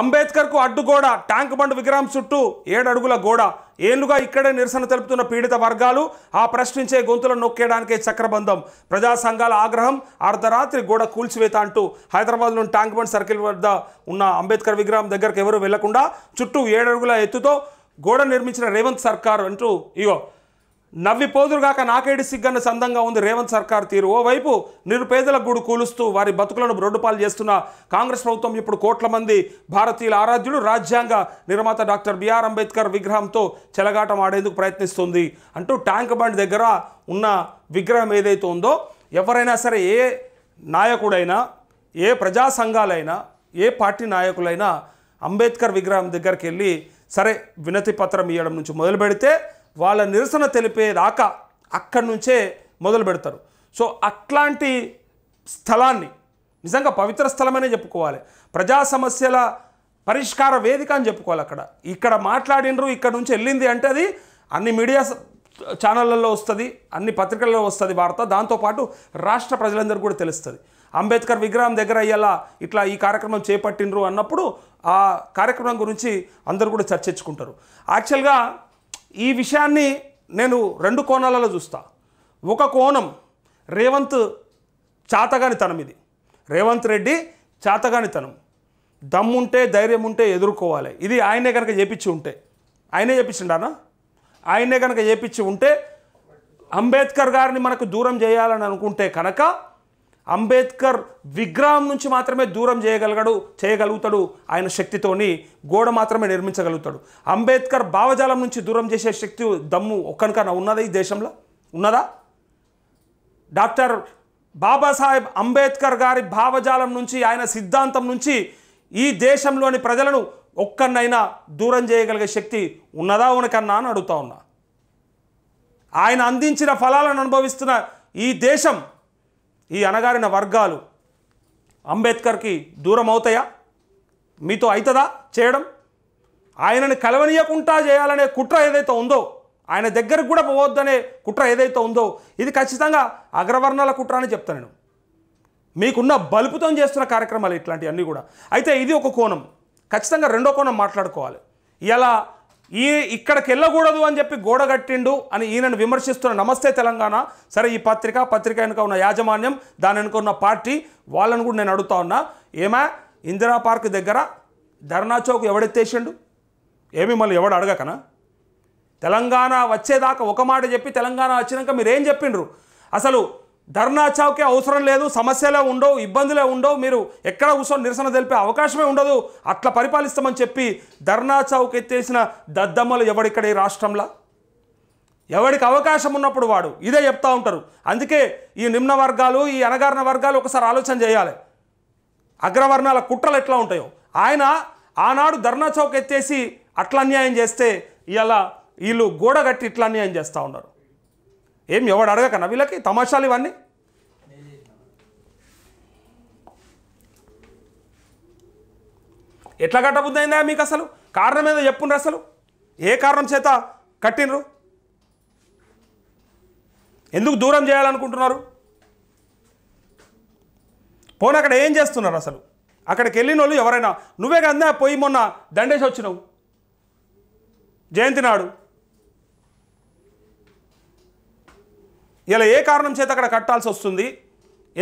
అంబేద్కర్కు అడ్డుగోడ tank bund విగ్రహం చుట్టూ ఏడడుగుల గోడ ఏళ్లుగా ఇక్కడే నిరసన తెలుపుతున్న పీడిత వర్గాలు ఆ ప్రశ్నించే గొంతులను నొక్కేయడానికే చక్రబంధం ప్రజా సంఘాల ఆగ్రహం అర్ధరాత్రి గోడ కూల్చివేత అంటూ హైదరాబాద్లోని ట్యాంక్ బండ్ సర్కిల్ వద్ద ఉన్న అంబేద్కర్ విగ్రహం దగ్గరకు ఎవరూ వెళ్లకుండా చుట్టూ ఏడడుగుల ఎత్తుతో గోడ నిర్మించిన రేవంత్ సర్కార్ అంటూ ఇగో నవ్వి పోదురుగాక నాకేడి సిగ్గన్న సందంగా ఉంది రేవంత్ సర్కార్ తీరు ఓవైపు నిరుపేదల గుడు కూలుస్తూ వారి బతుకులను బ్రొడ్డుపాలు చేస్తున్న కాంగ్రెస్ ప్రభుత్వం ఇప్పుడు కోట్ల మంది భారతీయుల ఆరాధ్యులు రాజ్యాంగ నిర్మాత డాక్టర్ బిఆర్ అంబేద్కర్ విగ్రహంతో చెలగాటం ఆడేందుకు ప్రయత్నిస్తుంది అంటూ ట్యాంక్ బండ్ దగ్గర ఉన్న విగ్రహం ఏదైతే ఉందో ఎవరైనా సరే ఏ నాయకుడైనా ఏ ప్రజా సంఘాలైనా ఏ పార్టీ నాయకులైనా అంబేద్కర్ విగ్రహం దగ్గరికి వెళ్ళి సరే వినతి పత్రం ఇవ్వడం నుంచి మొదలు పెడితే వాళ్ళ నిరసన తెలిపేదాకా అక్కడి నుంచే మొదలు పెడతారు సో అట్లాంటి స్థలాన్ని నిజంగా పవిత్ర స్థలమనే చెప్పుకోవాలి ప్రజా సమస్యల పరిష్కార వేదిక అని చెప్పుకోవాలి అక్కడ ఇక్కడ మాట్లాడినరు ఇక్కడ నుంచి వెళ్ళింది అంటే అది అన్ని మీడియా ఛానళ్ళల్లో వస్తుంది అన్ని పత్రికల్లో వస్తుంది వార్త దాంతోపాటు రాష్ట్ర ప్రజలందరూ కూడా తెలుస్తుంది అంబేద్కర్ విగ్రహం దగ్గర అయ్యేలా ఇట్లా ఈ కార్యక్రమం చేపట్టినరు అన్నప్పుడు ఆ కార్యక్రమం గురించి అందరూ కూడా చర్చించుకుంటారు యాక్చువల్గా ఈ విషయాన్ని నేను రెండు కోణాలలో చూస్తా ఒక కోణం రేవంత్ చాతగానితనం ఇది రేవంత్ రెడ్డి చాతగానితనం దమ్ముంటే ధైర్యం ఉంటే ఎదుర్కోవాలి ఇది ఆయనే కనుక చేపించి ఉంటే ఆయనే చేపించిండానా ఆయనే కనుక చేపించి ఉంటే అంబేద్కర్ గారిని మనకు దూరం చేయాలని అనుకుంటే కనుక అంబేద్కర్ విగ్రహం నుంచి మాత్రమే దూరం చేయగలగడు చేయగలుగుతాడు ఆయన శక్తితోని గోడ మాత్రమే నిర్మించగలుగుతాడు అంబేద్కర్ భావజాలం నుంచి దూరం చేసే శక్తి దమ్ము ఒక్కనికన్నా ఉన్నదా ఈ దేశంలో ఉన్నదా డాక్టర్ బాబాసాహెబ్ అంబేద్కర్ గారి భావజాలం నుంచి ఆయన సిద్ధాంతం నుంచి ఈ దేశంలోని ప్రజలను ఒక్కనైనా దూరం చేయగలిగే శక్తి ఉన్నదా ఉనకన్నా అని అడుగుతా ఉన్నా ఆయన అందించిన ఫలాలను అనుభవిస్తున్న ఈ దేశం ఈ అనగారిన వర్గాలు అంబేద్కర్కి దూరం అవుతాయా మీతో అవుతుందా చేయడం ఆయనని కలవనీయకుండా చేయాలనే కుట్ర ఏదైతే ఉందో ఆయన దగ్గరకు కూడా పోవద్దనే కుట్ర ఏదైతే ఉందో ఇది ఖచ్చితంగా అగ్రవర్ణాల కుట్ర అని చెప్తాను నేను మీకున్న బలుపుతం చేస్తున్న కార్యక్రమాలు ఇట్లాంటివన్నీ కూడా అయితే ఇది ఒక కోణం ఖచ్చితంగా రెండో కోణం మాట్లాడుకోవాలి ఇలా ఈ ఇక్కడికి వెళ్ళకూడదు అని చెప్పి గోడ కట్టిండు అని ఈయనను విమర్శిస్తున్న నమస్తే తెలంగాణ సరే ఈ పత్రిక పత్రిక వెనుక ఉన్న యాజమాన్యం దాని వెనుక ఉన్న పార్టీ వాళ్ళని కూడా నేను అడుగుతా ఉన్నా ఏమా ఇందిరా పార్క్ దగ్గర ధర్నా చౌక్ ఎవడెత్తేసిండు ఏమి మళ్ళీ ఎవడు అడగకనా తెలంగాణ వచ్చేదాకా ఒక మాట చెప్పి తెలంగాణ వచ్చినాక మీరేం చెప్పిండ్రు అసలు ధర్నా చౌకే అవసరం లేదు సమస్యలే ఉండవు ఇబ్బందులే ఉండవు మీరు ఎక్కడ కూర్చొని నిరసన తెలిపే అవకాశమే ఉండదు అట్లా పరిపాలిస్తామని చెప్పి ధర్నా చౌక్ ఎత్తేసిన దద్దమ్మలు ఎవడిక్కడ ఈ రాష్ట్రంలో ఎవడికి అవకాశం ఉన్నప్పుడు వాడు ఇదే చెప్తా ఉంటారు అందుకే ఈ నిమ్న వర్గాలు ఈ అనగారిన వర్గాలు ఒకసారి ఆలోచన చేయాలి అగ్రవర్ణాల కుట్రలు ఎట్లా ఉంటాయో ఆయన ఆనాడు ధర్నా చౌక్ ఎత్తేసి అట్లా అన్యాయం చేస్తే ఇలా వీళ్ళు గోడ కట్టి ఇట్లా అన్యాయం చేస్తూ ఉన్నారు ఏం ఎవడు అడగకన్నా వీళ్ళకి తమాషాలు ఇవన్నీ ఎట్లా కట్టబుద్ధి అయిందా మీకు అసలు కారణం ఏదో చెప్పుండ్రు అసలు ఏ కారణం చేత కట్టినరు ఎందుకు దూరం చేయాలనుకుంటున్నారు పోనీ అక్కడ ఏం చేస్తున్నారు అసలు అక్కడికి వెళ్ళిన వాళ్ళు ఎవరైనా నువ్వే కదా పోయి మొన్న దండేసి వచ్చినావు జయంతి నాడు ఇలా ఏ కారణం చేత అక్కడ కట్టాల్సి వస్తుంది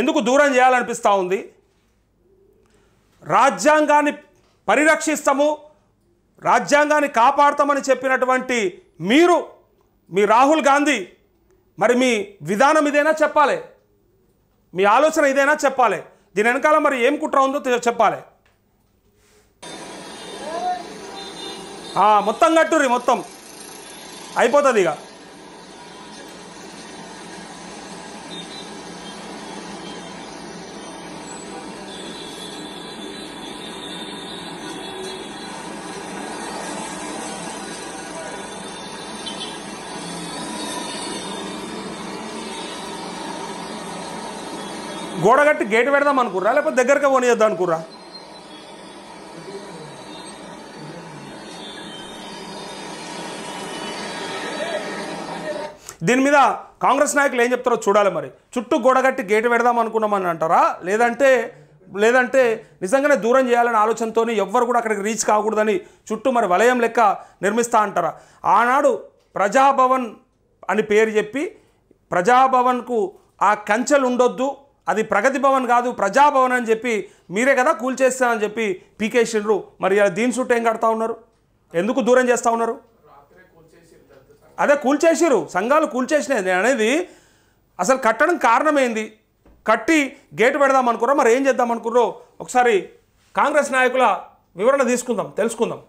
ఎందుకు దూరం చేయాలనిపిస్తూ ఉంది రాజ్యాంగాన్ని పరిరక్షిస్తాము రాజ్యాంగాన్ని కాపాడతామని చెప్పినటువంటి మీరు మీ రాహుల్ గాంధీ మరి మీ విధానం ఇదైనా చెప్పాలి మీ ఆలోచన ఇదైనా చెప్పాలి దీని వెనకాల మరి ఏం కుట్ర ఉందో చెప్పాలి మొత్తం కట్టుర్రి మొత్తం అయిపోతుంది ఇక గోడ కట్టి గేట్ పెడదాం అనుకుర్రా లేకపోతే దగ్గరగా పోనీయొద్దాం అనుకుర్రా దీని మీద కాంగ్రెస్ నాయకులు ఏం చెప్తారో చూడాలి మరి చుట్టూ గోడ కట్టి గేటు పెడదాం అనుకున్నామని అంటారా లేదంటే లేదంటే నిజంగానే దూరం చేయాలనే ఆలోచనతో ఎవ్వరు కూడా అక్కడికి రీచ్ కాకూడదని చుట్టూ మరి వలయం లెక్క నిర్మిస్తా అంటారా ఆనాడు ప్రజాభవన్ అని పేరు చెప్పి ప్రజాభవన్కు ఆ కంచెలు ఉండొద్దు అది ప్రగతి భవన్ కాదు ప్రజాభవన్ అని చెప్పి మీరే కదా కూల్చేస్తానని చెప్పి పీకేసిండ్రు మరి దీని చుట్టూ ఏం కడతా ఉన్నారు ఎందుకు దూరం చేస్తూ ఉన్నారు అదే కూల్చేసిరు సంఘాలు కూల్చేసినాయి అనేది అసలు కట్టడం కారణమైంది కట్టి గేటు పెడదాం అనుకున్నాం మరి ఏం చేద్దాం అనుకున్నారో ఒకసారి కాంగ్రెస్ నాయకుల వివరణ తీసుకుందాం తెలుసుకుందాం